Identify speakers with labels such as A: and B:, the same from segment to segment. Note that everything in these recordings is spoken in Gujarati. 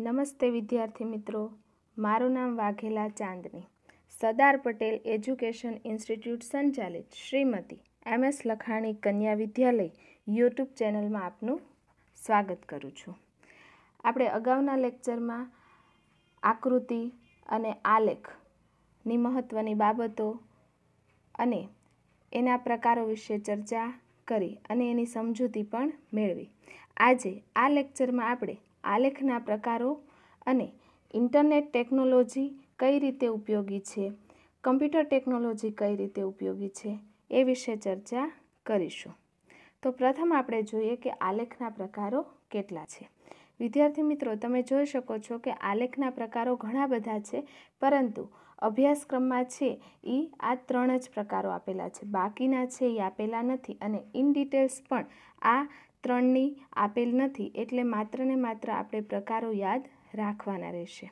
A: નમસ્તે વિદ્યાર્થી મિત્રો મારું નામ વાઘેલા ચાંદની સરદાર પટેલ એજ્યુકેશન ઇન્સ્ટિટ્યૂટ સંચાલિત શ્રીમતી એમ એસ લખાણી કન્યા વિદ્યાલય યુટ્યુબ ચેનલમાં આપનું સ્વાગત કરું છું આપણે અગાઉના લેક્ચરમાં આકૃતિ અને આલેખની મહત્ત્વની બાબતો અને એના પ્રકારો વિશે ચર્ચા કરી અને એની સમજૂતી પણ મેળવી આજે આ લેક્ચરમાં આપણે આલેખના પ્રકારો અને ઇન્ટરનેટ ટેકનોલોજી કઈ રીતે ઉપયોગી છે કમ્પ્યુટર ટેકનોલોજી કઈ રીતે ઉપયોગી છે એ વિશે ચર્ચા કરીશું તો પ્રથમ આપણે જોઈએ કે આલેખના પ્રકારો કેટલા છે વિદ્યાર્થી મિત્રો તમે જોઈ શકો છો કે આલેખના પ્રકારો ઘણા બધા છે પરંતુ અભ્યાસક્રમમાં છે એ આ ત્રણ જ પ્રકારો આપેલા છે બાકીના છે એ આપેલા નથી અને ઇન ડિટેલ્સ પણ આ ત્રણની આપેલ નથી એટલે માત્ર ને માત્ર આપણે પ્રકારો યાદ રાખવાના રહેશે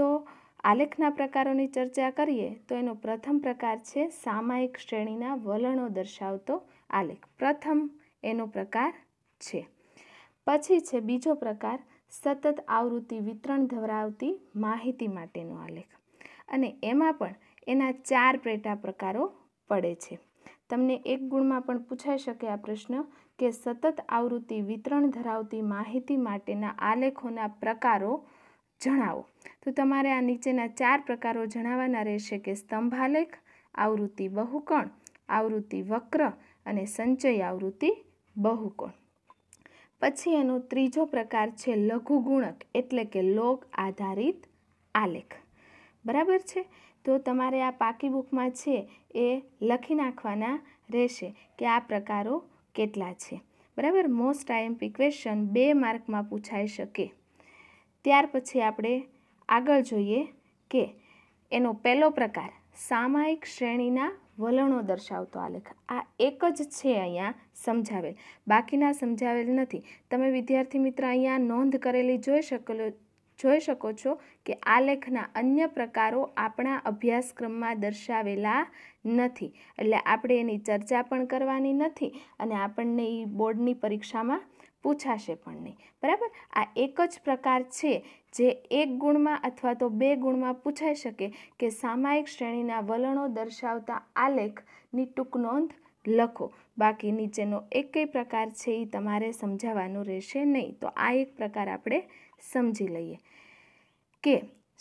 A: તો આલેખના પ્રકારોની ચર્ચા કરીએ તો એનો પ્રથમ પ્રકાર છે સામાયિક શ્રેણીના વલણો દર્શાવતો આલેખ પ્રથમ એનો પ્રકાર છે પછી છે બીજો પ્રકાર સતત આવૃત્તિ વિતરણ ધરાવતી માહિતી માટેનો આલેખ અને એમાં પણ એના ચાર પેટા પ્રકારો પડે છે તમને એક ગુણમાં પણ પૂછાઈ શકે આ પ્રશ્ન કે સતત આવૃત્તિ વિતરણ ધરાવતી માહિતી માટેના આલેખોના પ્રકારો જણાવો તો તમારે આ નીચેના ચાર પ્રકારો જણાવવાના રહેશે કે સ્તંભાલેખ આવૃત્તિ બહુકોણ આવૃત્તિ વક્ર અને સંચય આવૃત્તિ બહુકોણ પછી એનો ત્રીજો પ્રકાર છે લઘુગુણક એટલે કે લોક આધારિત આલેખ બરાબર છે તો તમારે આ પાકી બુકમાં છે એ લખી નાખવાના રહેશે કે આ પ્રકારો કેટલા છે બરાબર મોસ્ટ આઈએમપી ક્વેશ્ચન બે માર્કમાં પૂછાઈ શકે ત્યાર પછી આપણે આગળ જોઈએ કે એનો પહેલો પ્રકાર સામાયિક શ્રેણીના વલણો દર્શાવતો આલેખ આ એક જ છે અહીંયા સમજાવેલ બાકીના સમજાવેલ નથી તમે વિદ્યાર્થી મિત્ર અહીંયા નોંધ કરેલી જોઈ શકેલો જોઈ શકો છો કે આ લેખના અન્ય પ્રકારો આપણા અભ્યાસક્રમમાં દર્શાવેલા નથી એટલે આપણે એની ચર્ચા પણ કરવાની નથી અને આપણને એ બોર્ડની પરીક્ષામાં પૂછાશે પણ નહીં બરાબર આ એક જ પ્રકાર છે જે એક ગુણમાં અથવા તો બે ગુણમાં પૂછાઈ શકે કે સામાયિક શ્રેણીના વલણો દર્શાવતા આલેખની ટૂંક નોંધ લખો બાકી નીચેનો એકેય પ્રકાર છે એ તમારે સમજાવવાનું રહેશે નહીં તો આ એક પ્રકાર આપણે સમજી લઈએ કે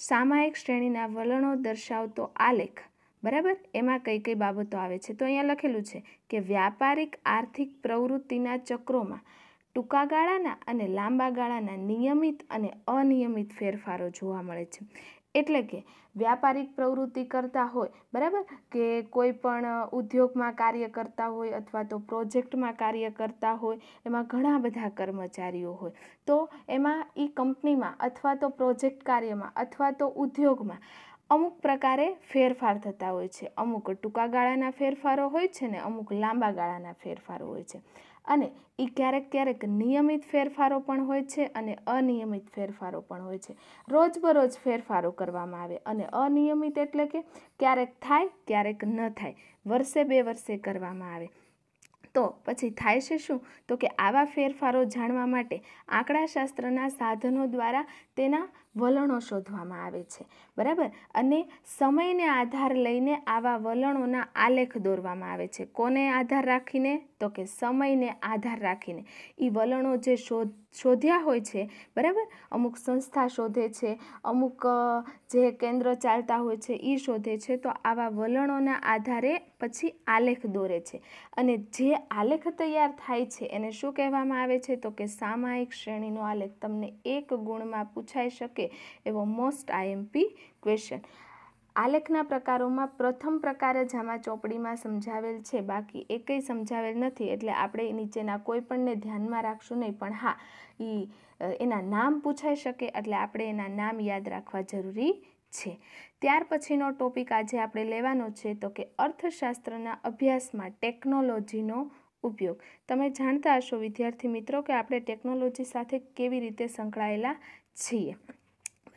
A: સામાયિક શ્રેણીના વલણો દર્શાવતો આલેખ બરાબર એમાં કઈ કઈ બાબતો આવે છે તો અહીંયા લખેલું છે કે વ્યાપારિક આર્થિક પ્રવૃત્તિના ચક્રોમાં ટૂંકા ગાળાના અને લાંબા ગાળાના નિયમિત અને અનિયમિત ફેરફારો જોવા મળે છે એટલે કે વ્યાપારિક પ્રવૃત્તિ કરતા હોય બરાબર કે કોઈ પણ ઉદ્યોગમાં કાર્ય કરતા હોય અથવા તો પ્રોજેક્ટમાં કાર્ય કરતા હોય એમાં ઘણા બધા કર્મચારીઓ હોય તો એમાં એ કંપનીમાં અથવા તો પ્રોજેક્ટ કાર્યમાં અથવા તો ઉદ્યોગમાં અમુક પ્રકારે ફેરફાર થતા હોય છે અમુક ટૂંકા ગાળાના ફેરફારો હોય છે ને અમુક લાંબા ગાળાના ફેરફારો હોય છે અને એ ક્યારેક ક્યારેક નિયમિત ફેરફારો પણ હોય છે અને અનિયમિત ફેરફારો પણ હોય છે રોજબરોજ ફેરફારો કરવામાં આવે અને અનિયમિત એટલે કે ક્યારેક થાય ક્યારેક ન થાય વર્ષે બે વર્ષે કરવામાં આવે તો પછી થાય છે શું તો કે આવા ફેરફારો જાણવા માટે આંકડાશાસ્ત્રના સાધનો દ્વારા તેના વલણો શોધવામાં આવે છે બરાબર અને સમયને આધાર લઈને આવા વલણોના આલેખ દોરવામાં આવે છે કોને આધાર રાખીને તો કે સમયને આધાર રાખીને એ વલણો જે શોધ શોધ્યા હોય છે બરાબર અમુક સંસ્થા શોધે છે અમુક જે કેન્દ્ર ચાલતા હોય છે એ શોધે છે તો આવા વલણોના આધારે પછી આલેખ દોરે છે અને જે આલેખ તૈયાર થાય છે એને શું કહેવામાં આવે છે તો કે સામાયિક શ્રેણીનો આલેખ તમને એક ગુણમાં પૂછાઈ શકે શકે એવો મોસ્ટ આઈએમપી ક્વેશ્ચન આલેખના પ્રકારોમાં પ્રથમ પ્રકાર જ આમાં ચોપડીમાં સમજાવેલ છે બાકી એકેય સમજાવેલ નથી એટલે આપણે નીચેના કોઈ પણને ધ્યાનમાં રાખશું નહીં પણ હા એ એના નામ પૂછાઈ શકે એટલે આપણે એના નામ યાદ રાખવા જરૂરી છે ત્યાર પછીનો ટોપિક આજે આપણે લેવાનો છે તો કે અર્થશાસ્ત્રના અભ્યાસમાં ટેકનોલોજીનો ઉપયોગ તમે જાણતા હશો વિદ્યાર્થી મિત્રો કે આપણે ટેકનોલોજી સાથે કેવી રીતે સંકળાયેલા છીએ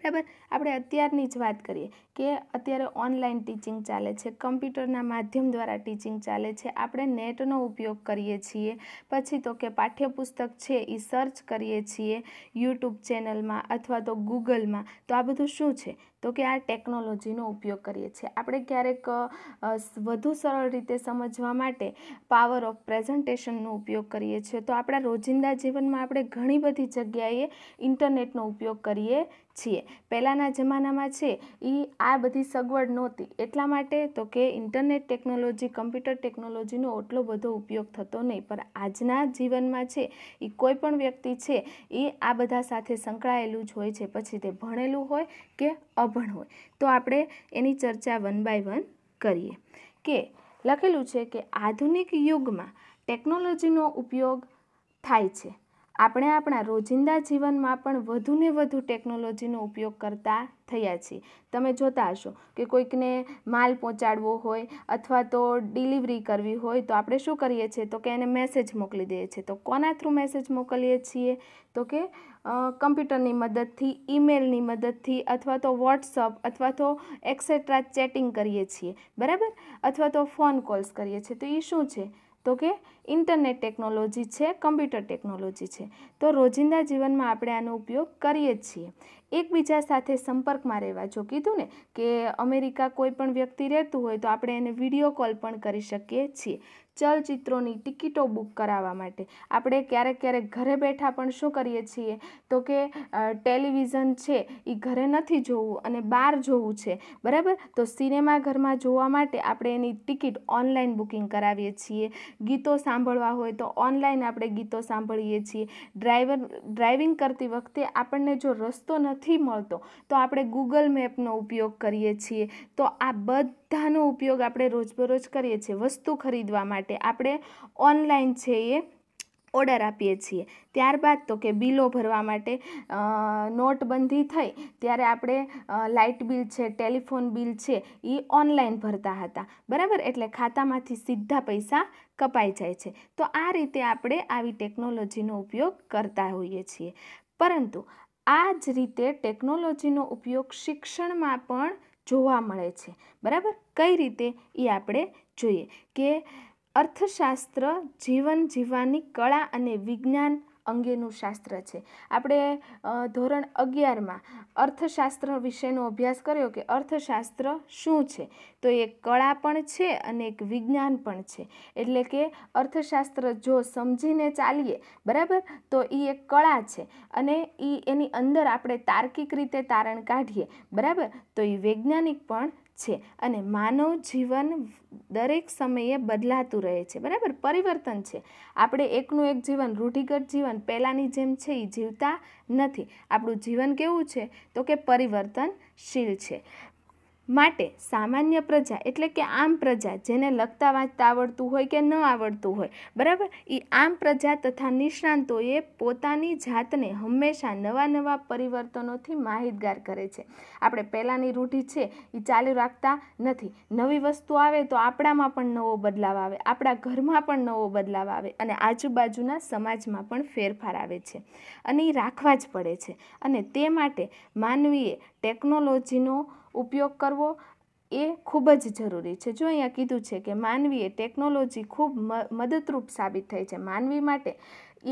A: બરાબર આપણે અત્યારની જ વાત કરીએ કે અત્યારે ઓનલાઈન ટીચિંગ ચાલે છે કમ્પ્યુટરના માધ્યમ દ્વારા ટીચિંગ ચાલે છે આપણે નેટનો ઉપયોગ કરીએ છીએ પછી તો કે પાઠ્યપુસ્તક છે એ સર્ચ કરીએ છીએ યુટ્યુબ ચેનલમાં અથવા તો ગૂગલમાં તો આ બધું શું છે તો કે આ ટેકનોલોજીનો ઉપયોગ કરીએ છીએ આપણે ક્યારેક વધુ સરળ રીતે સમજવા માટે પાવર ઓફ પ્રેઝન્ટેશનનો ઉપયોગ કરીએ છીએ તો આપણા રોજિંદા જીવનમાં આપણે ઘણી બધી જગ્યાએ ઇન્ટરનેટનો ઉપયોગ કરીએ છીએ પહેલાંના જમાનામાં છે એ આ બધી સગવડ નહોતી એટલા માટે તો કે ઇન્ટરનેટ ટેકનોલોજી કમ્પ્યુટર ટેકનોલોજીનો એટલો બધો ઉપયોગ થતો નહીં પણ આજના જીવનમાં છે એ કોઈ પણ વ્યક્તિ છે એ આ બધા સાથે સંકળાયેલું જ હોય છે પછી તે ભણેલું હોય કે અભણ પણ હોય તો આપણે એની ચર્ચા વન બાય વન કરીએ કે લખેલું છે કે આધુનિક યુગમાં ટેકનોલોજીનો ઉપયોગ થાય છે આપણે આપણા રોજિંદા જીવનમાં પણ વધુને વધુ ટેકનોલોજીનો ઉપયોગ કરતા થયા છીએ તમે જોતા હશો કે કોઈકને માલ પહોંચાડવો હોય અથવા તો ડિલિવરી કરવી હોય તો આપણે શું કરીએ છીએ તો કે એને મેસેજ મોકલી દઈએ છીએ તો કોના થ્રુ મેસેજ મોકલીએ છીએ તો કે કમ્પ્યુટરની મદદથી ઈમેલની મદદથી અથવા તો વોટ્સઅપ અથવા તો એક્સેટ્રા ચેટિંગ કરીએ છીએ બરાબર અથવા તો ફોન કોલ્સ કરીએ છીએ તો એ શું છે તો કે ઇન્ટરનેટ ટેકનોલોજી છે કમ્પ્યુટર ટેકનોલોજી છે તો રોજિંદા જીવનમાં આપણે આનો ઉપયોગ કરીએ જ છીએ એકબીજા સાથે સંપર્કમાં રહેવા જો કીધું ને કે અમેરિકા કોઈ પણ વ્યક્તિ રહેતું હોય તો આપણે એને વિડીયો કોલ પણ કરી શકીએ છીએ ચલચિત્રોની ટિકિટો બુક કરાવવા માટે આપણે ક્યારેક ક્યારેક ઘરે બેઠા પણ શું કરીએ છીએ તો કે ટેલિવિઝન છે એ ઘરે નથી જોવું અને બહાર જોવું છે બરાબર તો સિનેમા ઘરમાં જોવા માટે આપણે એની ટિકિટ ઓનલાઈન બુકિંગ કરાવીએ છીએ ગીતો સાંભળવા હોય તો ઓનલાઈન આપણે ગીતો સાંભળીએ છીએ ડ્રાઈવર ડ્રાઇવિંગ કરતી વખતે આપણને જો રસ્તો નથી મળતો તો આપણે ગૂગલ મેપનો ઉપયોગ કરીએ છીએ તો આ બધ બધાનો ઉપયોગ આપણે રોજબરોજ કરીએ છીએ વસ્તુ ખરીદવા માટે આપણે ઓનલાઈન છે એ ઓર્ડર આપીએ છીએ ત્યારબાદ તો કે બિલો ભરવા માટે નોટબંધી થઈ ત્યારે આપણે લાઇટ બિલ છે ટેલિફોન બિલ છે એ ઓનલાઈન ભરતા હતા બરાબર એટલે ખાતામાંથી સીધા પૈસા કપાઈ જાય છે તો આ રીતે આપણે આવી ટેકનોલોજીનો ઉપયોગ કરતા હોઈએ છીએ પરંતુ આ જ રીતે ટેકનોલોજીનો ઉપયોગ શિક્ષણમાં પણ જોવા મળે છે બરાબર કઈ રીતે એ આપણે જોઈએ કે અર્થશાસ્ત્ર જીવન જીવવાની કળા અને વિજ્ઞાન અંગેનું શાસ્ત્ર છે આપણે ધોરણ અગિયારમાં અર્થશાસ્ત્ર વિશેનો અભ્યાસ કર્યો કે અર્થશાસ્ત્ર શું છે તો એક કળા પણ છે અને એક વિજ્ઞાન પણ છે એટલે કે અર્થશાસ્ત્ર જો સમજીને ચાલીએ બરાબર તો એ એક કળા છે અને એ એની અંદર આપણે તાર્કિક રીતે તારણ કાઢીએ બરાબર તો એ વૈજ્ઞાનિક પણ છે અને માનવ જીવન દરેક સમયે બદલાતું રહે છે બરાબર પરિવર્તન છે આપણે એકનું એક જીવન રૂઢિગત જીવન પહેલાંની જેમ છે એ જીવતા નથી આપણું જીવન કેવું છે તો કે પરિવર્તનશીલ છે માટે સામાન્ય પ્રજા એટલે કે આમ પ્રજા જેને લખતા વાંચતા આવડતું હોય કે ન આવડતું હોય બરાબર એ આમ પ્રજા તથા નિષ્ણાંતોએ પોતાની જાતને હંમેશા નવા નવા પરિવર્તનોથી માહિતગાર કરે છે આપણે પહેલાંની રૂઢિ છે એ ચાલુ રાખતા નથી નવી વસ્તુ આવે તો આપણામાં પણ નવો બદલાવ આવે આપણા ઘરમાં પણ નવો બદલાવ આવે અને આજુબાજુના સમાજમાં પણ ફેરફાર આવે છે અને એ રાખવા જ પડે છે અને તે માટે માનવીએ ટેકનોલોજીનો ઉપયોગ કરવો એ ખૂબ જ જરૂરી છે જો અહીંયા કીધું છે કે માનવીએ ટેકનોલોજી ખૂબ મદદરૂપ સાબિત થઈ છે માનવી માટે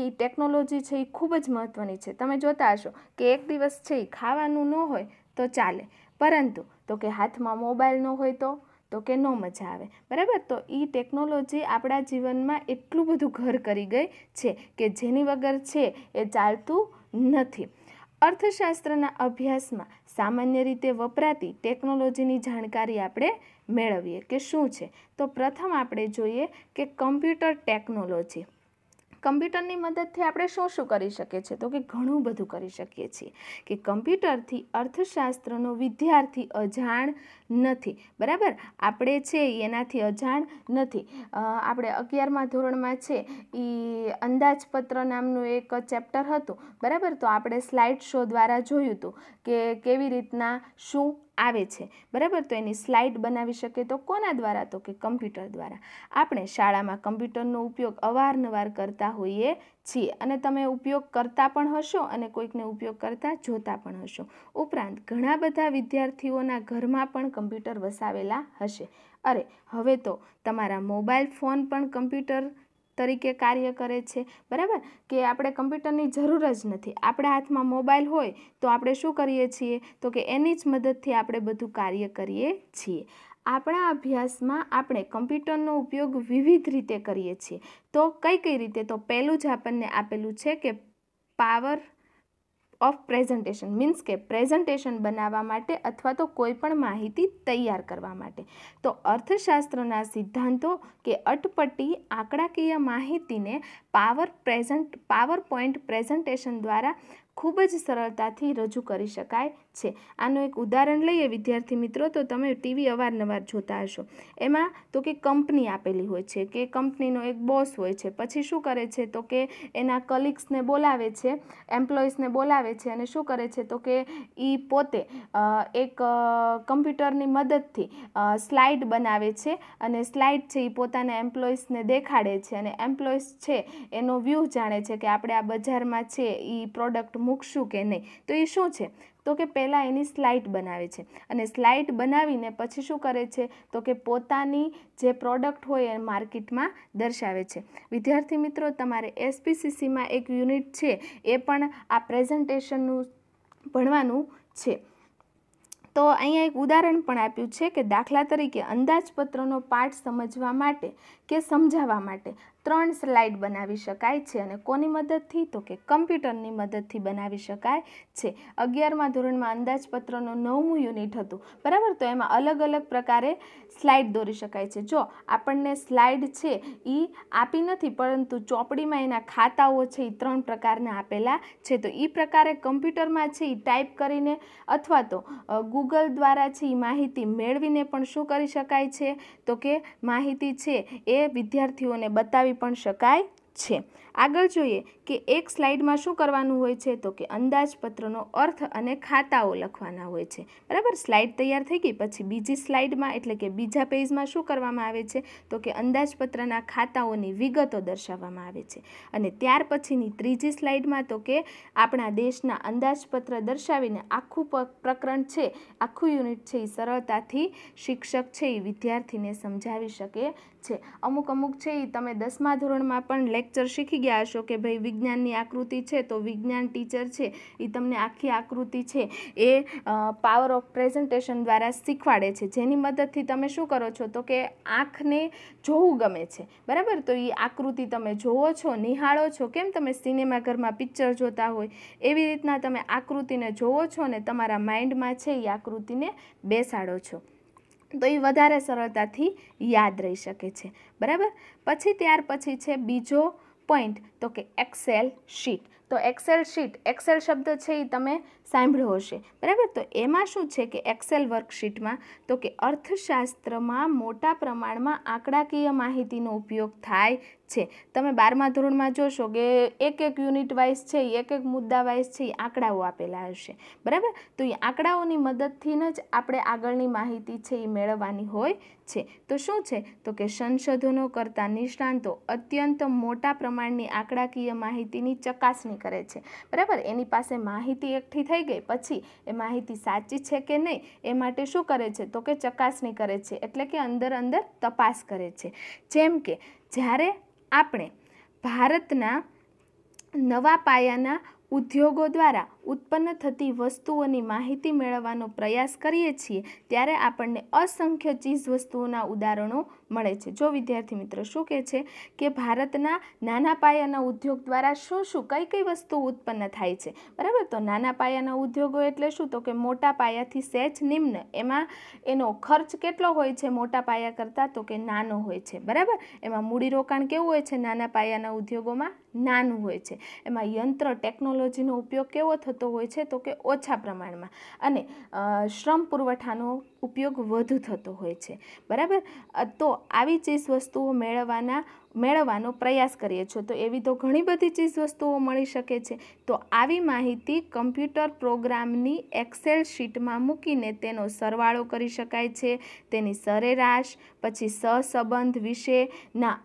A: એ ટેકનોલોજી છે એ ખૂબ જ મહત્ત્વની છે તમે જોતા હશો કે એક દિવસ છે એ ખાવાનું ન હોય તો ચાલે પરંતુ તો કે હાથમાં મોબાઈલ ન હોય તો તો કે ન મજા આવે બરાબર તો એ ટેકનોલોજી આપણા જીવનમાં એટલું બધું ઘર કરી ગઈ છે કે જેની વગર છે એ ચાલતું નથી અર્થશાસ્ત્રના અભ્યાસમાં સામાન્ય રીતે વપરાતી ટેકનોલોજીની જાણકારી આપણે મેળવીએ કે શું છે તો પ્રથમ આપણે જોઈએ કે કમ્પ્યુટર ટેકનોલોજી કમ્પ્યુટરની મદદથી આપણે શું શું કરી શકીએ છીએ તો કે ઘણું બધું કરી શકીએ છીએ કે કમ્પ્યુટરથી અર્થશાસ્ત્રનો વિદ્યાર્થી અજાણ નથી બરાબર આપણે છે એનાથી અજાણ નથી આપણે અગિયારમાં ધોરણમાં છે એ અંદાજપત્ર નામનું એક ચેપ્ટર હતું બરાબર તો આપણે સ્લાઇડ શો દ્વારા જોયું હતું કે કેવી રીતના શું આવે છે બરાબર તો એની સ્લાઇડ બનાવી શકે તો કોના દ્વારા તો કે કમ્પ્યુટર દ્વારા આપણે શાળામાં કમ્પ્યુટરનો ઉપયોગ અવારનવાર કરતા હોઈએ છીએ અને તમે ઉપયોગ કરતા પણ હશો અને કોઈકને ઉપયોગ કરતા જોતા પણ હશો ઉપરાંત ઘણા બધા વિદ્યાર્થીઓના ઘરમાં પણ કમ્પ્યુટર વસાવેલા હશે અરે હવે તો તમારા મોબાઈલ ફોન પણ કમ્પ્યુટર તરીકે કાર્ય કરે છે બરાબર કે આપણે કમ્પ્યુટરની જરૂર જ નથી આપણા હાથમાં મોબાઈલ હોય તો આપણે શું કરીએ છીએ તો કે એની જ મદદથી આપણે બધું કાર્ય કરીએ છીએ આપણા અભ્યાસમાં આપણે કમ્પ્યુટરનો ઉપયોગ વિવિધ રીતે કરીએ છીએ તો કઈ કઈ રીતે તો પહેલું જ આપણને આપેલું છે કે પાવર ઓફ પ્રેઝન્ટેશન મીન્સ કે પ્રેઝન્ટેશન બનાવવા માટે અથવા તો કોઈ પણ માહિતી તૈયાર કરવા માટે તો અર્થશાસ્ત્રના સિદ્ધાંતો કે અટપટી આંકડાકીય માહિતીને power present power point presentation દ્વારા ખૂબ જ સરળતાથી રજૂ કરી શકાય છે આનું એક ઉદાહરણ લઈએ વિદ્યાર્થી મિત્રો તો તમે ટીવી અવારનવાર જોતા હશો એમાં તો કે કંપની આપેલી હોય છે કે કંપનીનો એક બોસ હોય છે પછી શું કરે છે તો કે એના કલીગ્સને બોલાવે છે એમ્પ્લોઈઝને બોલાવે છે અને શું કરે છે તો કે એ પોતે એક કમ્પ્યુટરની મદદથી સ્લાઇડ બનાવે છે અને સ્લાઇડ છે એ પોતાના એમ્પ્લોઈઝને દેખાડે છે અને એમ્પ્લોઈઝ છે એનો વ્યૂ જાણે છે કે આપણે આ બજારમાં છે એ પ્રોડક્ટ મૂકશું કે નહીં તો એ શું છે તો કે પહેલાં એની સ્લાઇટ બનાવે છે અને સ્લાઇડ બનાવીને પછી શું કરે છે તો કે પોતાની જે પ્રોડક્ટ હોય એ માર્કેટમાં દર્શાવે છે વિદ્યાર્થી મિત્રો તમારે એસપીસીસીમાં એક યુનિટ છે એ પણ આ પ્રેઝન્ટેશનનું ભણવાનું છે તો અહીંયા એક ઉદાહરણ પણ આપ્યું છે કે દાખલા તરીકે અંદાજપત્રનો પાઠ સમજવા માટે કે સમજાવવા માટે ત્રણ સ્લાઇડ બનાવી શકાય છે અને કોની મદદથી તો કે કમ્પ્યુટરની મદદથી બનાવી શકાય છે અગિયારમાં ધોરણમાં અંદાજપત્રનું નવમું યુનિટ હતું બરાબર તો એમાં અલગ અલગ પ્રકારે સ્લાઇડ દોરી શકાય છે જો આપણને સ્લાઇડ છે એ આપી નથી પરંતુ ચોપડીમાં એના ખાતાઓ છે એ ત્રણ પ્રકારના આપેલા છે તો એ પ્રકારે કમ્પ્યુટરમાં છે એ ટાઈપ કરીને અથવા તો ગૂગલ દ્વારા છે એ માહિતી મેળવીને પણ શું કરી શકાય છે તો કે માહિતી છે એ વિદ્યાર્થીઓને બતાવી પણ શકાય છે આગળ જોઈએ કે એક સ્લાઇડમાં શું કરવાનું હોય છે તો કે અંદાજપત્રનો અર્થ અને ખાતાઓ લખવાના હોય છે બરાબર સ્લાઇડ તૈયાર થઈ ગઈ પછી બીજી સ્લાઇડમાં એટલે કે બીજા પેજમાં શું કરવામાં આવે છે તો કે અંદાજપત્રના ખાતાઓની વિગતો દર્શાવવામાં આવે છે અને ત્યાર પછીની ત્રીજી સ્લાઇડમાં તો કે આપણા દેશના અંદાજપત્ર દર્શાવીને આખું પ્રકરણ છે આખું યુનિટ છે એ સરળતાથી શિક્ષક છે એ વિદ્યાર્થીને સમજાવી શકે છે અમુક અમુક છે એ તમે દસમા ધોરણમાં પણ લેક્ચર શીખી ગયા હશો કે ભાઈ વિજ્ઞાનની આકૃતિ છે તો વિજ્ઞાન ટીચર છે એ તમને આખી આકૃતિ છે એ પાવર ઓફ પ્રેઝન્ટેશન દ્વારા શીખવાડે છે જેની મદદથી તમે શું કરો છો તો કે આંખને જોવું ગમે છે બરાબર તો એ આકૃતિ તમે જોવો છો નિહાળો છો કેમ તમે સિનેમાઘરમાં પિક્ચર જોતા હોય એવી રીતના તમે આકૃતિને જોવો છો ને તમારા માઇન્ડમાં છે એ આકૃતિને બેસાડો છો તો એ વધારે સરળતાથી યાદ રહી શકે છે બરાબર પછી ત્યાર પછી છે બીજો પોઈન્ટ તો કે એક્સેલ શીટ તો એક્સેલ શીટ એક્સેલ શબ્દ છે એ તમે સાંભળ્યો હશે બરાબર તો એમાં શું છે કે એક્સેલ વર્કશીટમાં તો કે અર્થશાસ્ત્રમાં મોટા પ્રમાણમાં આંકડાકીય માહિતીનો ઉપયોગ થાય છે તમે બારમા ધોરણમાં જોશો કે એક એક યુનિટ વાઇઝ છે એક એક મુદ્દા વાઇઝ છે એ આંકડાઓ આપેલા હશે બરાબર તો એ આંકડાઓની મદદથી જ આપણે આગળની માહિતી છે એ મેળવવાની હોય છે તો શું છે તો કે સંશોધનો કરતાં નિષ્ણાંતો અત્યંત મોટા પ્રમાણની આંકડાકીય માહિતીની ચકાસણી કરે છે બરાબર એની પાસે માહિતી એકઠી થઈ ગઈ પછી એ માહિતી સાચી છે કે નહીં એ માટે શું કરે છે તો કે ચકાસણી કરે છે એટલે કે અંદર અંદર તપાસ કરે છે જેમ કે જ્યારે આપણે ભારતના નવા પાયાના ઉદ્યોગો દ્વારા ઉત્પન્ન થતી વસ્તુઓની માહિતી મેળવવાનો પ્રયાસ કરીએ છીએ ત્યારે આપણને અસંખ્ય ચીજ વસ્તુઓના ઉદાહરણો મળે છે જો વિદ્યાર્થી મિત્રો શું કહે છે કે ભારતના નાના પાયાના ઉદ્યોગ દ્વારા શું શું કઈ કઈ વસ્તુ ઉત્પન્ન થાય છે બરાબર તો નાના પાયાના ઉદ્યોગો એટલે શું તો કે મોટા પાયાથી સહેજ નિમ્ન એમાં એનો ખર્ચ કેટલો હોય છે મોટા પાયા કરતાં તો કે નાનો હોય છે બરાબર એમાં મૂડીરોકાણ કેવું હોય છે નાના પાયાના ઉદ્યોગોમાં નાનું હોય છે એમાં યંત્ર ટેકનોલોજીનો ઉપયોગ કેવો થતો હોય છે તો કે ઓછા પ્રમાણમાં અને શ્રમ પુરવઠાનો ઉપયોગ વધુ થતો હોય છે બરાબર તો આવી ચીજ વસ્તુઓ મેળવવાના મેળવવાનો પ્રયાસ કરીએ છીએ તો એવી તો ઘણી બધી ચીજ મળી શકે છે તો આવી માહિતી કમ્પ્યુટર પ્રોગ્રામની એક્સેલ શીટમાં મૂકીને તેનો સરવાળો કરી શકાય છે તેની સરેરાશ પછી સહસંબંધ વિશેના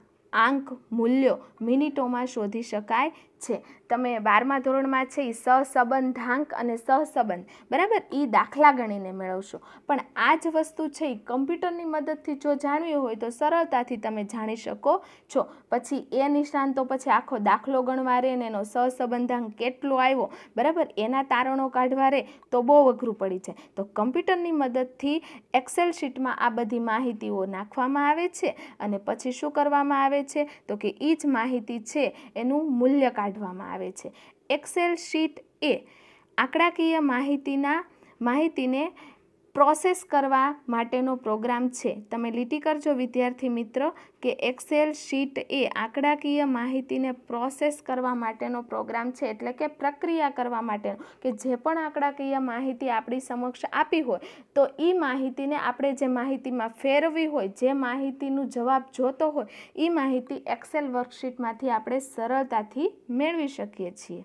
A: આંક મૂલ્યો મિનિટોમાં શોધી શકાય છે તમે બારમા ધોરણમાં છે એ સહસંબંધાંક અને સહસંબંધ બરાબર એ દાખલા ગણીને મેળવશો પણ આ જ વસ્તુ છે એ કમ્પ્યુટરની મદદથી જો જાણવી હોય તો સરળતાથી તમે જાણી શકો છો પછી એ નિષ્ણાંતો પછી આખો દાખલો ગણવા રે ને એનો સહસંબંધાંક કેટલો આવ્યો બરાબર એના તારણો કાઢવા રે તો બહુ અઘરું પડી જાય તો કમ્પ્યુટરની મદદથી એક્સેલ શીટમાં આ બધી માહિતીઓ નાખવામાં આવે છે અને પછી શું કરવામાં આવે છે તો કે એ જ માહિતી છે એનું મૂલ્ય કાઢ કાઢવામાં આવે છે એક્સેલ શીટ એ આંકડાકીય માહિતીના માહિતીને પ્રોસેસ કરવા માટેનો પ્રોગ્રામ છે તમે લીટી કરજો વિદ્યાર્થી મિત્રો કે એક્સેલ શીટ એ આંકડાકીય માહિતીને પ્રોસેસ કરવા માટેનો પ્રોગ્રામ છે એટલે કે પ્રક્રિયા કરવા માટેનો કે જે પણ આંકડાકીય માહિતી આપણી સમક્ષ આપી હોય તો એ માહિતીને આપણે જે માહિતીમાં ફેરવી હોય જે માહિતીનું જવાબ જોતો હોય એ માહિતી એક્સેલ વર્કશીટમાંથી આપણે સરળતાથી મેળવી શકીએ છીએ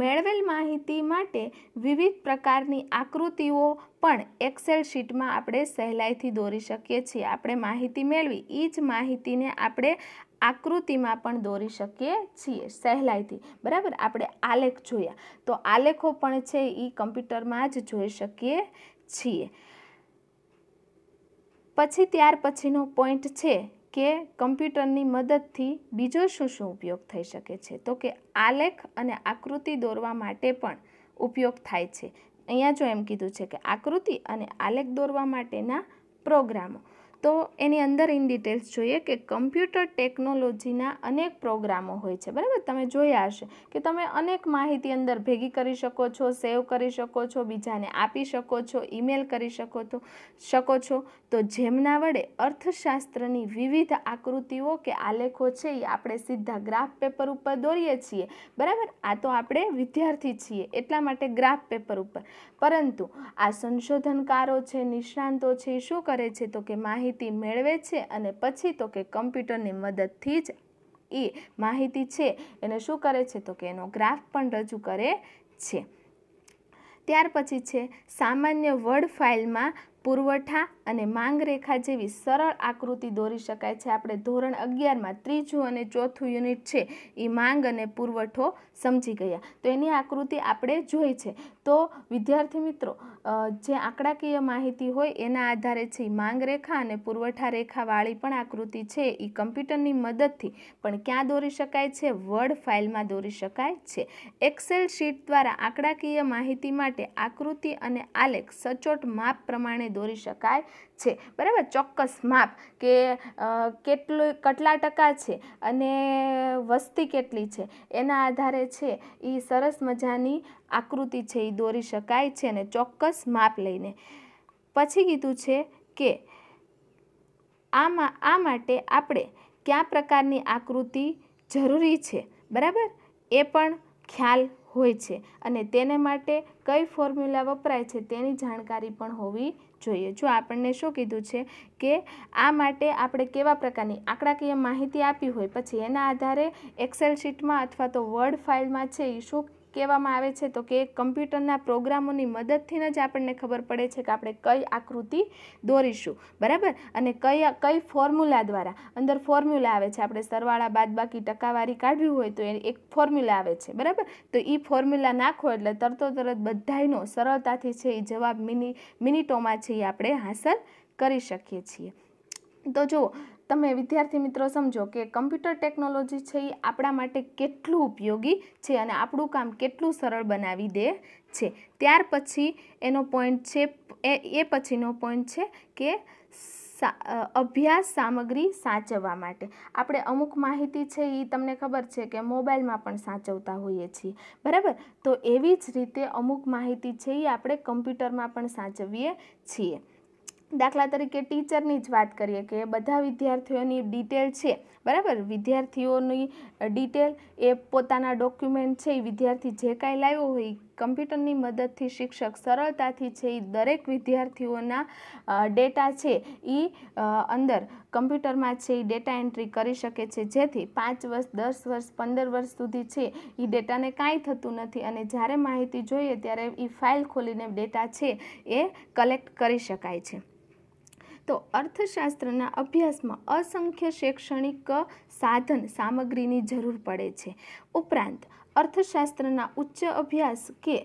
A: મેળવેલ માહિતી માટે વિવિધ પ્રકારની આકૃતિઓ પણ એક્સેલ શીટમાં આપણે સહેલાઈથી દોરી શકીએ છીએ આપણે માહિતી મેળવી એ જ માહિતીને આપણે આકૃતિમાં પણ દોરી શકીએ છીએ સહેલાઈથી બરાબર આપણે આલેખ જોયા તો આલેખો પણ છે એ કમ્પ્યુટરમાં જ જોઈ શકીએ છીએ પછી ત્યાર પછીનો પોઈન્ટ છે કે કમ્પ્યુટરની મદદથી બીજો શું શું ઉપયોગ થઈ શકે છે તો કે આલેખ અને આકૃતિ દોરવા માટે પણ ઉપયોગ થાય છે અહીંયા જો એમ કીધું છે કે આકૃતિ અને આલેખ દોરવા માટેના પ્રોગ્રામો તો એની અંદર ઇન ડિટેલ્સ જોઈએ કે કમ્પ્યુટર ટેકનોલોજીના અનેક પ્રોગ્રામો હોય છે બરાબર તમે જોયા હશે કે તમે અનેક માહિતી અંદર ભેગી કરી શકો છો સેવ કરી શકો છો બીજાને આપી શકો છો ઈમેલ કરી શકો તો શકો છો તો જેમના વડે અર્થશાસ્ત્રની વિવિધ આકૃતિઓ કે આલેખો છે એ આપણે સીધા ગ્રાફ પેપર ઉપર દોરીએ છીએ બરાબર આ તો આપણે વિદ્યાર્થી છીએ એટલા માટે ગ્રાફ પેપર ઉપર પરંતુ આ સંશોધનકારો છે નિષ્ણાંતો છે એ શું કરે છે તો કે માહિતી માહિતી મેળવે છે અને પછી તો કે કમ્પ્યુટરની મદદથી જ એ માહિતી છે એને શું કરે છે તો કે એનો ગ્રાફ પણ રજૂ કરે છે ત્યાર પછી છે સામાન્ય વર્ડ ફાઇલમાં પુરવઠા અને માંગરેખા જેવી સરળ આકૃતિ દોરી શકાય છે આપણે ધોરણ અગિયારમાં ત્રીજું અને ચોથું યુનિટ છે એ માંગ અને પુરવઠો સમજી ગયા તો એની આકૃતિ આપણે જોઈ છે તો વિદ્યાર્થી મિત્રો જે આંકડાકીય માહિતી હોય એના આધારે છે માંગરેખા અને પુરવઠા રેખાવાળી પણ આકૃતિ છે એ કમ્પ્યુટરની મદદથી પણ ક્યાં દોરી શકાય છે વર્ડ ફાઇલમાં દોરી શકાય છે એક્સેલ શીટ દ્વારા આંકડાકીય માહિતી માટે આકૃતિ અને આલેખ સચોટ માપ પ્રમાણે દોરી શકાય છે બરાબર ચોક્કસ માપ કે કેટલું કેટલા ટકા છે અને વસ્તી કેટલી છે એના આધારે છે એ સરસ મજાની આકૃતિ છે એ દોરી શકાય છે અને ચોક્કસ માપ લઈને પછી કીધું છે કે આમાં આ માટે આપણે કયા પ્રકારની આકૃતિ જરૂરી છે બરાબર એ પણ ખ્યાલ હોય છે અને તેને માટે કઈ ફોર્મ્યુલા વપરાય છે તેની જાણકારી પણ હોવી જોઈએ જો આપણને શું કીધું છે કે આ માટે આપણે કેવા પ્રકારની આંકડાકીય માહિતી આપી હોય પછી એના આધારે એક્સેલ શીટમાં અથવા તો વર્ડ ફાઇલમાં છે એ શું કહેવામાં આવે છે તો કે કમ્પ્યુટરના પ્રોગ્રામોની મદદથી જ આપણને ખબર પડે છે કે આપણે કઈ આકૃતિ દોરીશું બરાબર અને કયા કઈ ફોર્મ્યુલા દ્વારા અંદર ફોર્મ્યુલા આવે છે આપણે સરવાળા બાદબાકી ટકાવારી કાઢવી હોય તો એ એક ફોર્મ્યુલા આવે છે બરાબર તો એ ફોર્મ્યુલા નાખો એટલે તરતો તરત બધાયનો સરળતાથી છે એ જવાબ મિની મિનિટોમાં છે એ આપણે હાંસલ કરી શકીએ છીએ તો જુઓ તમે વિદ્યાર્થી મિત્રો સમજો કે કમ્પ્યુટર ટેકનોલોજી છે એ આપણા માટે કેટલું ઉપયોગી છે અને આપણું કામ કેટલું સરળ બનાવી દે છે ત્યાર પછી એનો પોઈન્ટ છે એ એ પછીનો પોઈન્ટ છે કે અભ્યાસ સામગ્રી સાચવવા માટે આપણે અમુક માહિતી છે એ તમને ખબર છે કે મોબાઈલમાં પણ સાચવતા હોઈએ છીએ બરાબર તો એવી જ રીતે અમુક માહિતી છે એ આપણે કમ્પ્યુટરમાં પણ સાચવીએ છીએ દાખલા તરીકે ટીચરની જ વાત કરીએ કે બધા વિદ્યાર્થીઓની ડિટેલ છે બરાબર વિદ્યાર્થીઓની ડિટેલ એ પોતાના ડોક્યુમેન્ટ છે એ વિદ્યાર્થી જે કાંઈ લાવ્યો હોય કમ્પ્યુટરની મદદથી શિક્ષક સરળતાથી છે એ દરેક વિદ્યાર્થીઓના ડેટા છે એ અંદર કમ્પ્યુટરમાં છે એ ડેટા એન્ટ્રી કરી શકે છે જેથી પાંચ વર્ષ દસ વર્ષ પંદર વર્ષ સુધી છે એ ડેટાને કાંઈ થતું નથી અને જ્યારે માહિતી જોઈએ ત્યારે એ ફાઇલ ખોલીને ડેટા છે એ કલેક્ટ કરી શકાય છે તો અર્થશાસ્ત્રના અભ્યાસમાં અસંખ્ય શૈક્ષણિક સાધન સામગ્રીની જરૂર પડે છે ઉપરાંત અર્થશાસ્ત્રના ઉચ્ચ અભ્યાસ કે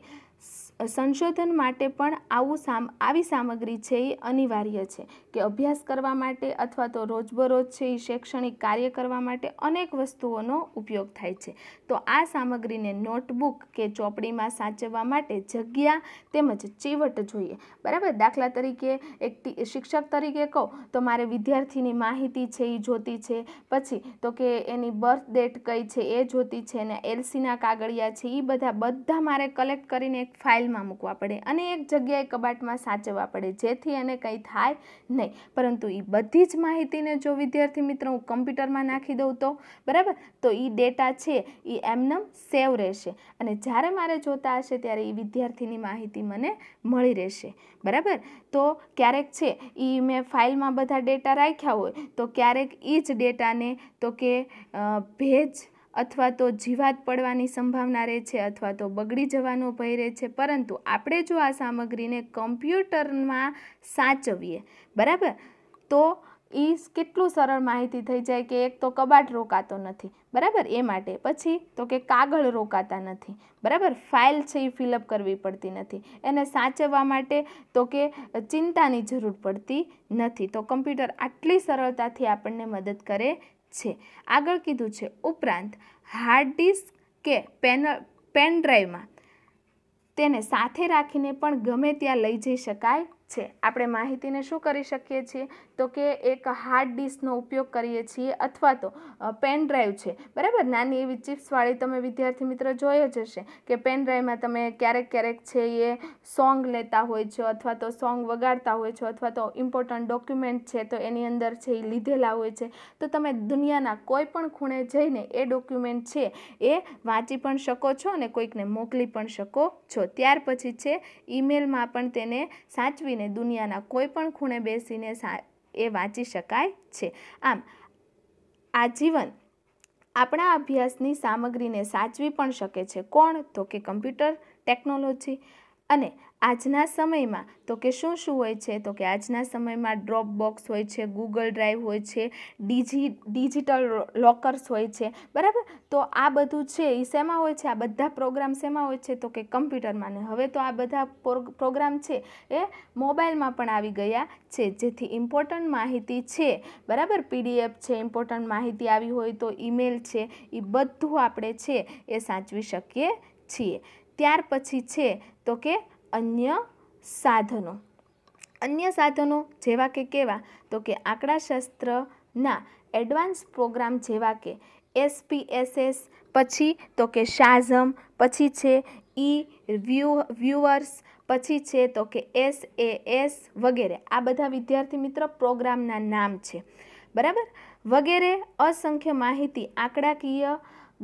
A: સંશોધન માટે પણ આવું સામ આવી સામગ્રી છે એ અનિવાર્ય છે કે અભ્યાસ કરવા માટે અથવા તો રોજબરોજ છે એ શૈક્ષણિક કાર્ય કરવા માટે અનેક વસ્તુઓનો ઉપયોગ થાય છે તો આ સામગ્રીને નોટબુક કે ચોપડીમાં સાચવવા માટે જગ્યા તેમજ ચીવટ જોઈએ બરાબર દાખલા તરીકે એક શિક્ષક તરીકે કહો તો મારે વિદ્યાર્થીની માહિતી છે એ જોતી છે પછી તો કે એની બર્થ ડેટ કઈ છે એ જોતી છે ને એલસીના કાગળિયા છે એ બધા બધા મારે કલેક્ટ કરીને એક ફાઇલમાં મૂકવા પડે અને એક જગ્યાએ કબાટમાં સાચવવા પડે જેથી એને કંઈ થાય નહીં પરંતુ એ બધી જ માહિતીને જો વિદ્યાર્થી મિત્રો હું કમ્પ્યુટરમાં નાખી દઉં તો બરાબર તો એ ડેટા છે એ એમનેમ સેવ રહેશે અને જ્યારે મારે જોતા હશે ત્યારે એ વિદ્યાર્થીની માહિતી મને મળી રહેશે બરાબર તો ક્યારેક છે એ મેં ફાઇલમાં બધા ડેટા રાખ્યા હોય તો ક્યારેક એ જ ડેટાને તો કે ભેજ અથવા તો જીવાત પડવાની સંભાવના રહે છે અથવા તો બગડી જવાનો ભય રહે છે પરંતુ આપણે જો આ સામગ્રીને કમ્પ્યુટરમાં સાચવીએ બરાબર તો એ કેટલું સરળ માહિતી થઈ જાય કે એક તો કબાટ રોકાતો નથી બરાબર એ માટે પછી તો કે કાગળ રોકાતા નથી બરાબર ફાઇલ છે એ ફિલઅપ કરવી પડતી નથી એને સાચવવા માટે તો કે ચિંતાની જરૂર પડતી નથી તો કમ્પ્યુટર આટલી સરળતાથી આપણને મદદ કરે છે આગળ કીધું છે ઉપરાંત હાર્ડ ડિસ્ક કે પેન પેન ડ્રાઈવમાં તેને સાથે રાખીને પણ ગમે ત્યાં લઈ જઈ શકાય છે આપણે માહિતીને શું કરી શકીએ છીએ તો કે એક હાર્ડ ડિસ્કનો ઉપયોગ કરીએ છીએ અથવા તો પેન ડ્રાઈવ છે બરાબર નાની એવી ચિપ્સવાળી તમે વિદ્યાર્થી મિત્ર જોયો જ હશે કે પેન ડ્રાઈવમાં તમે ક્યારેક ક્યારેક છે એ સોંગ લેતા હોય છો અથવા તો સોંગ વગાડતા હોય છો અથવા તો ઇમ્પોર્ટન્ટ ડોક્યુમેન્ટ છે તો એની અંદર છે એ લીધેલા હોય છે તો તમે દુનિયાના કોઈ પણ ખૂણે જઈને એ ડોક્યુમેન્ટ છે એ વાંચી પણ શકો છો અને કોઈકને મોકલી પણ શકો છો ત્યાર પછી છે ઈમેલમાં પણ તેને સાચવીને લઈને દુનિયાના કોઈ પણ ખૂણે બેસીને એ વાંચી શકાય છે આમ આજીવન આપણા અભ્યાસની સામગ્રીને સાચવી પણ શકે છે કોણ તો કે કમ્પ્યુટર ટેકનોલોજી અને આજના સમયમાં તો કે શું શું હોય છે તો કે આજના સમયમાં ડ્રોપ બોક્સ હોય છે ગૂગલ ડ્રાઈવ હોય છે ડીજી ડિજિટલ લોકર્સ હોય છે બરાબર તો આ બધું છે એ શેમાં હોય છે આ બધા પ્રોગ્રામ શેમાં હોય છે તો કે કમ્પ્યુટરમાં ને હવે તો આ બધા પ્રોગ્રામ છે એ મોબાઈલમાં પણ આવી ગયા છે જેથી ઇમ્પોર્ટન્ટ માહિતી છે બરાબર પીડીએફ છે ઇમ્પોર્ટન્ટ માહિતી આવી હોય તો ઈમેલ છે એ બધું આપણે છે એ સાચવી શકીએ છીએ ત્યાર પછી છે તો કે અન્ય સાધનો અન્ય સાધનો જેવા કે કેવા તો કે આંકડાશાસ્ત્રના એડવાન્સ પ્રોગ્રામ જેવા કે એસપીએસએસ પછી તો કે શાઝમ પછી છે ઈ વ્યૂ વ્યૂઅર્સ પછી છે તો કે એસ એ એસ વગેરે આ બધા વિદ્યાર્થી મિત્ર પ્રોગ્રામના નામ છે બરાબર વગેરે અસંખ્ય માહિતી આંકડાકીય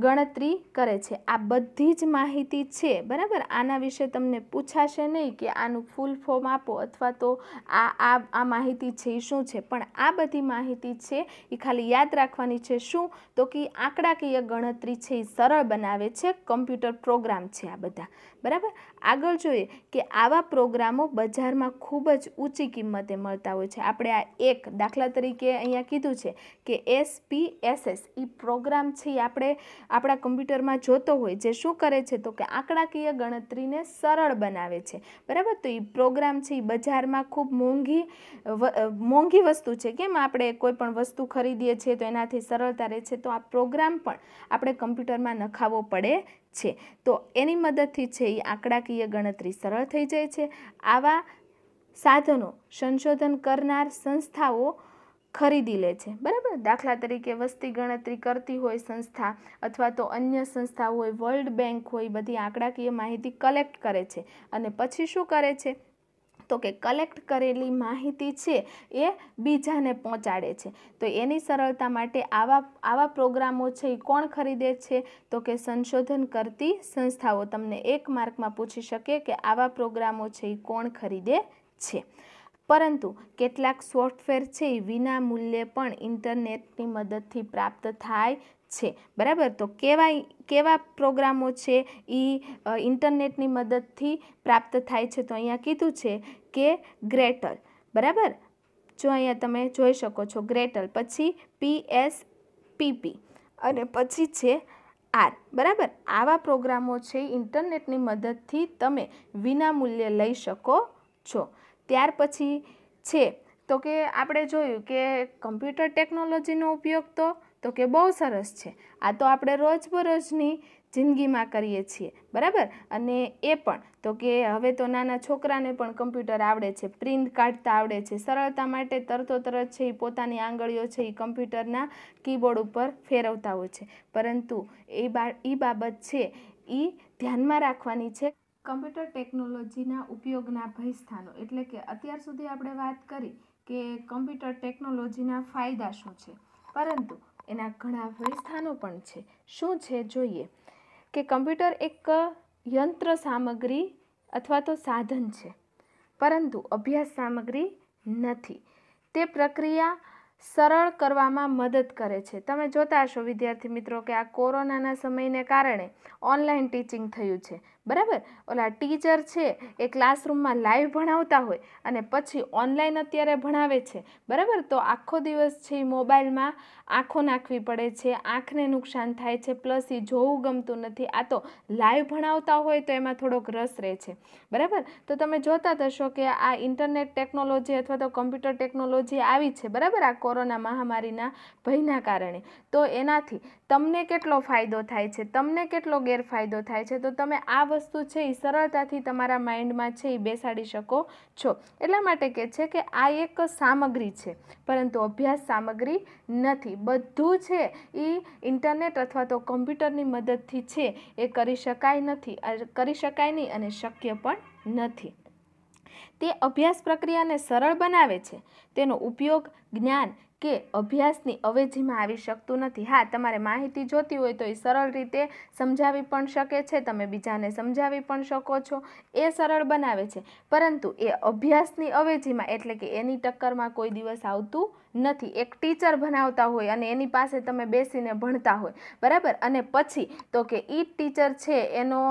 A: ગણતરી કરે છે આ બધી જ માહિતી છે બરાબર આના વિશે તમને પૂછાશે નહીં કે આનું ફૂલ ફોર્મ આપો અથવા તો આ આ આ માહિતી છે એ શું છે પણ આ બધી માહિતી છે એ ખાલી યાદ રાખવાની છે શું તો કે આંકડાકીય ગણતરી છે એ સરળ બનાવે છે કમ્પ્યુટર પ્રોગ્રામ છે આ બધા બરાબર આગળ જોઈએ કે આવા પ્રોગ્રામો બજારમાં ખૂબ જ ઊંચી કિંમતે મળતા હોય છે આપણે આ એક દાખલા તરીકે અહીંયા કીધું છે કે એસપીએસએસ એ પ્રોગ્રામ છે એ આપણે આપણા કમ્પ્યુટરમાં જોતો હોય જે શું કરે છે તો કે આંકડાકીય ગણતરીને સરળ બનાવે છે બરાબર તો એ પ્રોગ્રામ છે એ બજારમાં ખૂબ મોંઘી મોંઘી વસ્તુ છે કેમ આપણે કોઈ પણ વસ્તુ ખરીદીએ છીએ તો એનાથી સરળતા રહે છે તો આ પ્રોગ્રામ પણ આપણે કમ્પ્યુટરમાં નખાવો પડે છે તો એની મદદથી છે એ આંકડાકીય ગણતરી સરળ થઈ જાય છે આવા સાધનો સંશોધન કરનાર સંસ્થાઓ ખરીદી લે છે બરાબર દાખલા તરીકે વસ્તી ગણતરી કરતી હોય સંસ્થા અથવા તો અન્ય સંસ્થા હોય વર્લ્ડ બેંક હોય બધી આંકડાકીય માહિતી કલેક્ટ કરે છે અને પછી શું કરે છે તો કે કલેક્ટ કરેલી માહિતી છે એ બીજાને પહોંચાડે છે તો એની સરળતા માટે આવા આવા પ્રોગ્રામો છે એ કોણ ખરીદે છે તો કે સંશોધન કરતી સંસ્થાઓ તમને એક માર્કમાં પૂછી શકે કે આવા પ્રોગ્રામો છે એ કોણ ખરીદે છે પરંતુ કેટલાક સોફ્ટવેર છે એ વિના મૂલ્યે પણ ઇન્ટરનેટની મદદથી પ્રાપ્ત થાય છે બરાબર તો કેવા કેવા પ્રોગ્રામો છે એ ઇન્ટરનેટની મદદથી પ્રાપ્ત થાય છે તો અહીંયા કીધું છે કે ગ્રેટલ બરાબર જો અહીંયા તમે જોઈ શકો છો ગ્રેટલ પછી પીએસ પીપી અને પછી છે આર બરાબર આવા પ્રોગ્રામો છે ઇન્ટરનેટની મદદથી તમે વિના મૂલ્યે લઈ શકો છો ત્યાર પછી છે તો કે આપણે જોયું કે કમ્પ્યુટર ટેકનોલોજીનો ઉપયોગ તો તો કે બહુ સરસ છે આ તો આપણે રોજબરોજની જિંદગીમાં કરીએ છીએ બરાબર અને એ પણ તો કે હવે તો નાના છોકરાને પણ કમ્પ્યુટર આવડે છે પ્રિન્ટ કાઢતા આવડે છે સરળતા માટે તરતો તરત છે એ પોતાની આંગળીઓ છે એ કમ્પ્યુટરના કીબોર્ડ ઉપર ફેરવતા હોય છે પરંતુ એ બા એ બાબત છે એ ધ્યાનમાં રાખવાની છે કમ્પ્યુટર ટેકનોલોજીના ઉપયોગના ભયસ્થાનો એટલે કે અત્યાર સુધી આપણે વાત કરી કે કમ્પ્યુટર ટેકનોલોજીના ફાયદા શું છે પરંતુ એના ઘણા ભયસ્થાનો પણ છે શું છે જોઈએ કે કમ્પ્યુટર એક યંત્ર સામગ્રી અથવા તો સાધન છે પરંતુ અભ્યાસ સામગ્રી નથી તે પ્રક્રિયા સરળ કરવામાં મદદ કરે છે તમે જોતા હશો વિદ્યાર્થી મિત્રો કે આ કોરોનાના સમયને કારણે ઓનલાઈન ટીચિંગ થયું છે બરાબર ઓલા ટીચર છે એ ક્લાસરૂમમાં લાઈવ ભણાવતા હોય અને પછી ઓનલાઈન અત્યારે ભણાવે છે બરાબર તો આખો દિવસ છે એ મોબાઈલમાં આંખો નાખવી પડે છે આંખને નુકસાન થાય છે પ્લસ એ જોવું ગમતું નથી આ તો લાઈવ ભણાવતા હોય તો એમાં થોડોક રસ રહે છે બરાબર તો તમે જોતા થશો કે આ ઇન્ટરનેટ ટેકનોલોજી અથવા તો કમ્પ્યુટર ટેકનોલોજી આવી છે બરાબર આ કોરોના મહામારીના ભયના કારણે તો એનાથી તમને કેટલો ફાયદો થાય છે તમને કેટલો ગેરફાયદો થાય છે તો તમે આ વસ્તુ છે એ સરળતાથી તમારા માઇન્ડમાં છે એ બેસાડી શકો છો એટલા માટે કે છે કે આ એક સામગ્રી છે પરંતુ અભ્યાસ સામગ્રી નથી બધું છે એ ઇન્ટરનેટ અથવા તો કોમ્પ્યુટરની મદદથી છે એ કરી શકાય નથી કરી શકાય નહીં અને શક્ય પણ નથી તે અભ્યાસ પ્રક્રિયાને સરળ બનાવે છે તેનો ઉપયોગ જ્ઞાન કે અભ્યાસની અવેજીમાં આવી શકતું નથી હા તમારે માહિતી જોતી હોય તો એ સરળ રીતે સમજાવી પણ શકે છે તમે બીજાને સમજાવી પણ શકો છો એ સરળ બનાવે છે પરંતુ એ અભ્યાસની અવેજીમાં એટલે કે એની ટક્કરમાં કોઈ દિવસ આવતું નથી એક ટીચર ભણાવતા હોય અને એની પાસે તમે બેસીને ભણતા હોય બરાબર અને પછી તો કે એ ટીચર છે એનો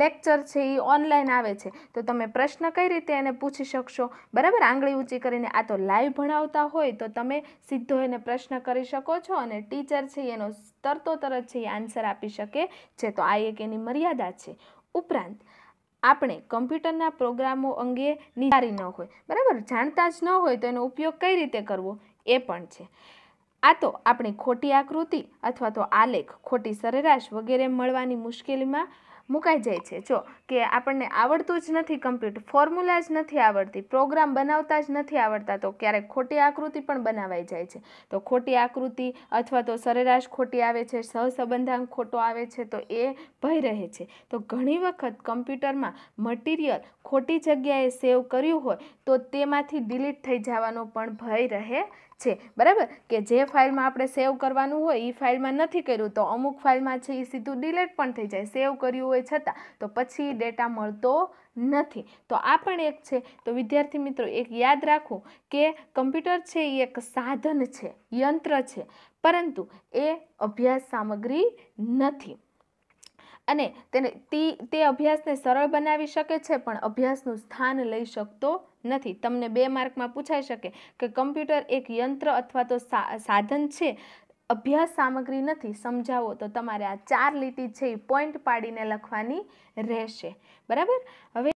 A: લેક્ચર છે એ ઓનલાઈન આવે છે તો તમે પ્રશ્ન કઈ રીતે એને પૂછી શકશો બરાબર આંગળી ઊંચી કરીને આ તો લાઈવ ભણાવતા હોય તો તમે સીધો એને પ્રશ્ન કરી શકો છો અને ટીચર છે એનો તરતો તરત છે એ આન્સર આપી શકે છે તો આ એક એની મર્યાદા છે ઉપરાંત આપણે કમ્પ્યુટરના પ્રોગ્રામો અંગે નિહારી ન હોય બરાબર જાણતા જ ન હોય તો એનો ઉપયોગ કઈ રીતે કરવો એ પણ છે આ તો આપણી ખોટી આકૃતિ અથવા તો આલેખ ખોટી સરેરાશ વગેરે મળવાની મુશ્કેલીમાં મુકાઈ જાય છે જો કે આપણને આવડતું જ નથી કમ્પ્યુટર ફોર્મ્યુલા જ નથી આવડતી પ્રોગ્રામ બનાવતા જ નથી આવડતા તો ક્યારેક ખોટી આકૃતિ પણ બનાવાઈ જાય છે તો ખોટી આકૃતિ અથવા તો સરેરાશ ખોટી આવે છે સહસંબંધાંક ખોટો આવે છે તો એ ભય રહે છે તો ઘણી વખત કમ્પ્યુટરમાં મટીરિયલ ખોટી જગ્યાએ સેવ કર્યું હોય તો તેમાંથી ડિલીટ થઈ જવાનો પણ ભય રહે છે બરાબર કે જે ફાઇલમાં આપણે સેવ કરવાનું હોય એ ફાઇલમાં નથી કર્યું તો અમુક ફાઇલમાં છે એ સીધું ડિલેટ પણ થઈ જાય સેવ કર્યું હોય છતાં તો પછી ડેટા મળતો નથી તો આ પણ એક છે તો વિદ્યાર્થી મિત્રો એક યાદ રાખો કે કમ્પ્યુટર છે એ એક સાધન છે યંત્ર છે પરંતુ એ અભ્યાસ સામગ્રી નથી અને તેને તે અભ્યાસને સરળ બનાવી શકે છે પણ અભ્યાસનું સ્થાન લઈ શકતો નથી તમને બે માર્કમાં પૂછાઈ શકે કે કમ્પ્યુટર એક યંત્ર અથવા તો સાધન છે અભ્યાસ સામગ્રી નથી સમજાવો તો તમારે આ ચાર લીટી છે એ પોઈન્ટ પાડીને લખવાની રહેશે બરાબર હવે